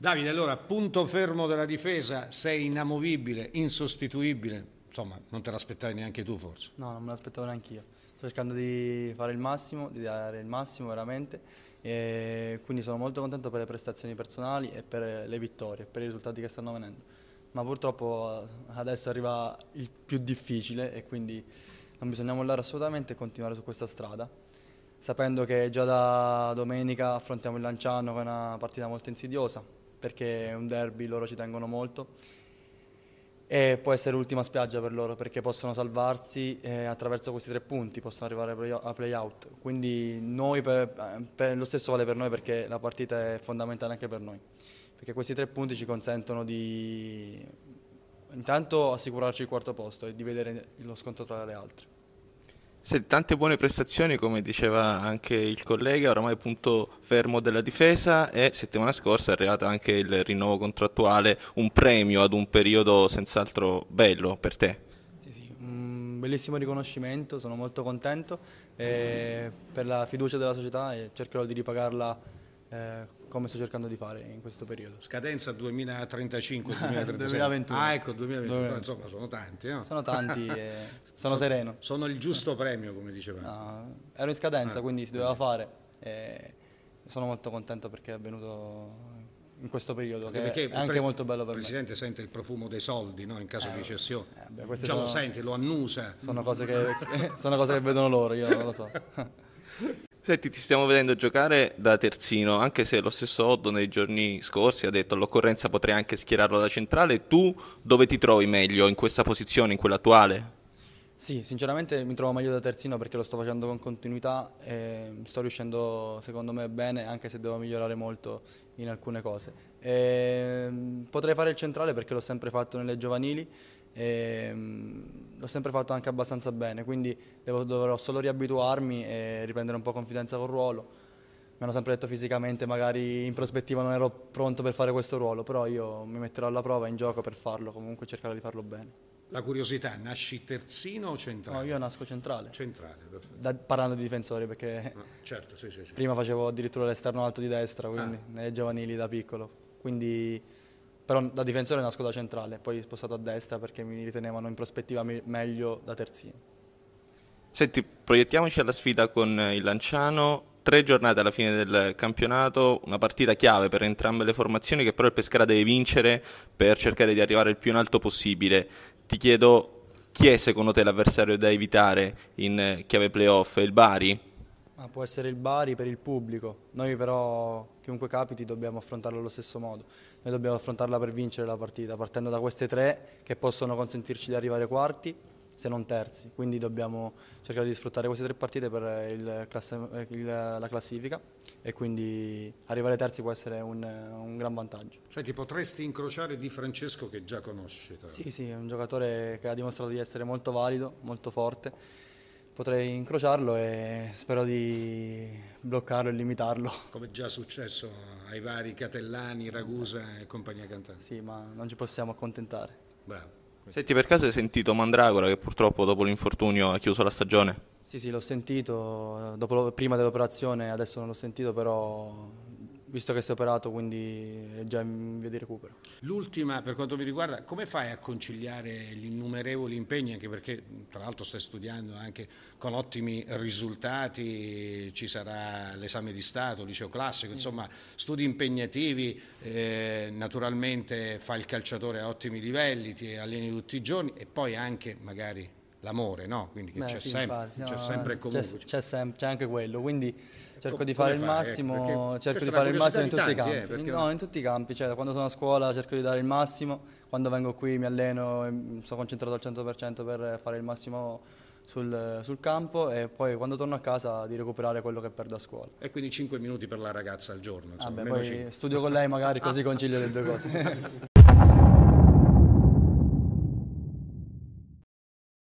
Davide, allora, punto fermo della difesa, sei inamovibile, insostituibile, insomma, non te l'aspettavi neanche tu forse? No, non me l'aspettavo neanche io. Sto cercando di fare il massimo, di dare il massimo veramente, e quindi sono molto contento per le prestazioni personali e per le vittorie, per i risultati che stanno venendo. Ma purtroppo eh, adesso arriva il più difficile e quindi non bisogna mollare assolutamente e continuare su questa strada sapendo che già da domenica affrontiamo il Lanciano che è una partita molto insidiosa perché è un derby, loro ci tengono molto. E può essere l'ultima spiaggia per loro perché possono salvarsi eh, attraverso questi tre punti, possono arrivare a playout. Quindi noi per, per, lo stesso vale per noi perché la partita è fondamentale anche per noi, perché questi tre punti ci consentono di intanto assicurarci il quarto posto e di vedere lo scontro tra le altre. Senti, tante buone prestazioni, come diceva anche il collega, oramai punto fermo della difesa e settimana scorsa è arrivato anche il rinnovo contrattuale, un premio ad un periodo senz'altro bello per te. Sì, sì, un bellissimo riconoscimento, sono molto contento eh, per la fiducia della società e cercherò di ripagarla eh, come sto cercando di fare in questo periodo. Scadenza 2035-2036. ah ecco, 2021, insomma sono tanti. No? Eh. Sono tanti, e sono, sono sereno. Sono il giusto premio come dicevamo. No, ero in scadenza ah, quindi si doveva fare e sono molto contento perché è avvenuto in questo periodo perché, perché è anche pre- molto bello per me. Il Presidente sente il profumo dei soldi no? in caso eh, di cessione, eh, già sono, lo sente, lo annusa. Sono cose, che, sono cose che vedono loro, io non lo so. Senti, ti stiamo vedendo giocare da terzino, anche se lo stesso Oddo nei giorni scorsi ha detto all'occorrenza potrei anche schierarlo da centrale. Tu dove ti trovi meglio? In questa posizione, in quella attuale? Sì, sinceramente mi trovo meglio da terzino perché lo sto facendo con continuità e sto riuscendo secondo me bene anche se devo migliorare molto in alcune cose. E ehm, potrei fare il centrale perché l'ho sempre fatto nelle giovanili e ehm, l'ho sempre fatto anche abbastanza bene, quindi devo, dovrò solo riabituarmi e riprendere un po' confidenza col ruolo. Mi hanno sempre detto fisicamente, magari in prospettiva non ero pronto per fare questo ruolo, però io mi metterò alla prova in gioco per farlo, comunque cercare di farlo bene. La curiosità, nasci terzino o centrale? No, io nasco centrale. Centrale, perfetto. Da, parlando di difensori, perché ah, certo, sì, sì, sì. prima facevo addirittura l'esterno alto di destra, quindi ah. nelle giovanili da piccolo. Quindi però da difensore nasco da centrale, poi spostato a destra perché mi ritenevano in prospettiva meglio da terzino. Senti, proiettiamoci alla sfida con il Lanciano, tre giornate alla fine del campionato, una partita chiave per entrambe le formazioni che però il Pescara deve vincere per cercare di arrivare il più in alto possibile. Ti chiedo chi è secondo te l'avversario da evitare in chiave playoff? Il Bari? Ma può essere il Bari per il pubblico, noi però chiunque capiti dobbiamo affrontarla allo stesso modo, noi dobbiamo affrontarla per vincere la partita, partendo da queste tre che possono consentirci di arrivare quarti se non terzi, quindi dobbiamo cercare di sfruttare queste tre partite per class la classifica e quindi arrivare terzi può essere un, un, gran vantaggio. Cioè ti potresti incrociare di Francesco che già conosci? Sì, sì, è un giocatore che ha dimostrato di essere molto valido, molto forte potrei incrociarlo e spero di bloccarlo e limitarlo. Come è già successo ai vari Catellani, Ragusa e compagnia cantante. Sì, ma non ci possiamo accontentare. Bravo. Senti, per caso hai sentito Mandragora che purtroppo dopo l'infortunio ha chiuso la stagione? Sì, sì, l'ho sentito, dopo, prima dell'operazione adesso non l'ho sentito, però visto che si è operato, quindi è eh, già in via di recupero. L'ultima, per quanto mi riguarda, come fai a conciliare gli innumerevoli impegni, anche perché tra l'altro stai studiando anche con ottimi risultati, ci sarà l'esame di Stato, liceo classico, sì. insomma studi impegnativi, eh, naturalmente fai il calciatore a ottimi livelli, ti alleni tutti i giorni e poi anche magari l'amore, no? Quindi Beh, c'è, sì, sempre, infatti, no, c'è, sempre comunque. C'è, sem- c'è, anche quello, quindi cerco di fare il eh, massimo, eh, cerco di fare il massimo in tutti tanti, i eh, campi. Eh, in, no, in tutti i campi, cioè, quando sono a scuola cerco di dare il massimo, quando vengo qui mi alleno, sono concentrato al 100% per fare il massimo sul, sul, campo e poi quando torno a casa di recuperare quello che perdo a scuola. E quindi 5 minuti per la ragazza al giorno. Insomma, ah beh, studio con lei magari così concilio le due cose.